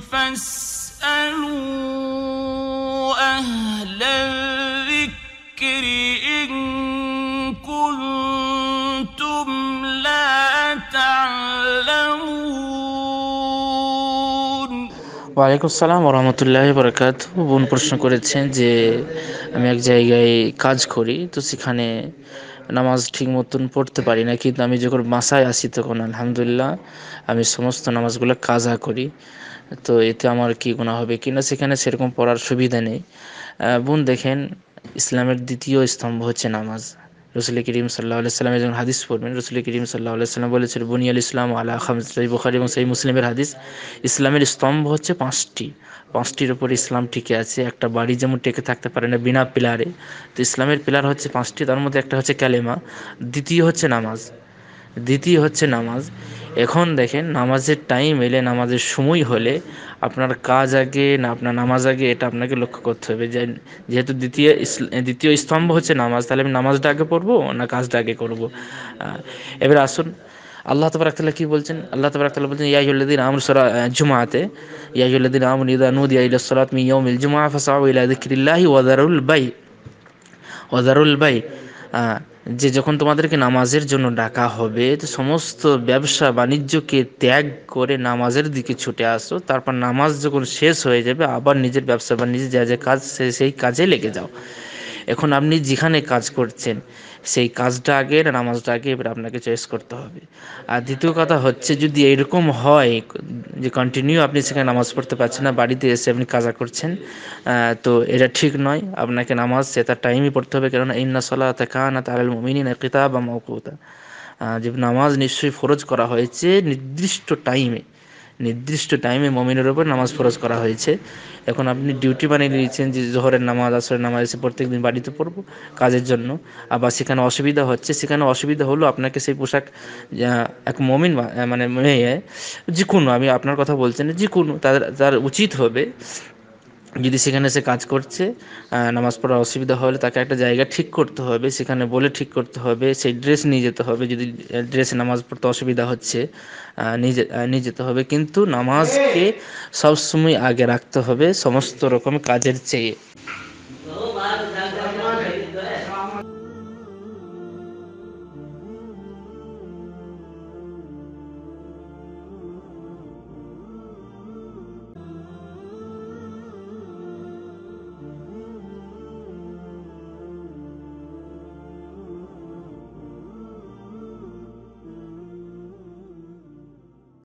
فاسألوا أهل الذكر ওয়ালাইকুম আসসালাম রহমতুল্লাহ বরকাত বোন প্রশ্ন করেছেন যে আমি এক জায়গায় কাজ করি তো সেখানে নামাজ ঠিক মতন পড়তে পারি না কিন্তু আমি যখন বাসায় আসি তখন আলহামদুলিল্লাহ আমি সমস্ত নামাজগুলো কাজা করি তো এতে আমার কি গুণা হবে কি না সেখানে সেরকম পড়ার সুবিধা নেই বোন দেখেন ইসলামের দ্বিতীয় স্তম্ভ হচ্ছে নামাজ রসুল করিম সাল্লাহ সাল্লাম একজন হাদিস পড়বেন রসুল করিম সাল্লাহ সাল্লাম বলেছেন বুনিয়াল ইসলাম আলা খামস বুখারি এবং সেই মুসলিমের হাদিস ইসলামের স্তম্ভ হচ্ছে পাঁচটি পাঁচটির ওপরে ইসলাম টিকে আছে একটা বাড়ি যেমন টেকে থাকতে পারে না বিনা পিলারে তো ইসলামের পিলার হচ্ছে পাঁচটি তার মধ্যে একটা হচ্ছে ক্যালেমা দ্বিতীয় হচ্ছে নামাজ দ্বিতীয় হচ্ছে নামাজ এখন দেখেন নামাজের টাইম এলে নামাজের সময় হলে আপনার কাজ আগে না আপনার নামাজ আগে এটা আপনাকে লক্ষ্য করতে হবে যে যেহেতু দ্বিতীয় দ্বিতীয় স্তম্ভ হচ্ছে নামাজ তাহলে আমি নামাজটা আগে পড়বো না কাজটা আগে করবো এবার আসুন আল্লাহ তবরাকাল্লাহ কী বলছেন আল্লাহ তবরাকাল্লাহ বলছেন ইয়াজুল্লাদিন আমর সরা জুমাতে ইয়াজুল্লাদিন আমর ইদা নুদিয়া ইলা সরাত মি ইয়াউমিল জুমা ফাসাউ ইলা যিকরিল্লাহি ওয়া দারুল বাই ওয়া দারুল বাই যে যখন তোমাদেরকে নামাজের জন্য ডাকা হবে তো সমস্ত ব্যবসা বাণিজ্যকে ত্যাগ করে নামাজের দিকে ছুটে আসো তারপর নামাজ যখন শেষ হয়ে যাবে আবার নিজের ব্যবসা বাণিজ্যে যা যা কাজ সেই কাজে লেগে যাও এখন আপনি যেখানে কাজ করছেন সেই কাজটা আগে না নামাজটা আগে এবার আপনাকে চয়েস করতে হবে আর দ্বিতীয় কথা হচ্ছে যদি এরকম হয় যে কন্টিনিউ আপনি সেখানে নামাজ পড়তে পারছেন না বাড়িতে এসে আপনি কাজা করছেন তো এটা ঠিক নয় আপনাকে নামাজ সে তার টাইমই পড়তে হবে কেননা ইন্না সলা তাকানা তাল মিনিন কিতাব বা মৌকুতা যে নামাজ নিশ্চয়ই ফরজ করা হয়েছে নির্দিষ্ট টাইমে নির্দিষ্ট টাইমে মমিনের ওপর নামাজ ফরজ করা হয়েছে এখন আপনি ডিউটি বানিয়ে নিয়েছেন যে জোহরের নামাজ আসরের নামাজ এসে প্রত্যেক দিন বাড়িতে পড়বো কাজের জন্য আবার সেখানে অসুবিধা হচ্ছে সেখানে অসুবিধা হলো আপনাকে সেই পোশাক এক মমিন মানে মেয়ে যে কোনো আমি আপনার কথা বলছেন যে কোনো তাদের তার উচিত হবে যদি সেখানে সে কাজ করছে নামাজ পড়ার অসুবিধা হলে তাকে একটা জায়গা ঠিক করতে হবে সেখানে বলে ঠিক করতে হবে সেই ড্রেস নিয়ে যেতে হবে যদি ড্রেসে নামাজ পড়তে অসুবিধা হচ্ছে নিয়ে নিয়ে যেতে হবে কিন্তু নামাজকে সবসময় আগে রাখতে হবে সমস্ত রকম কাজের চেয়ে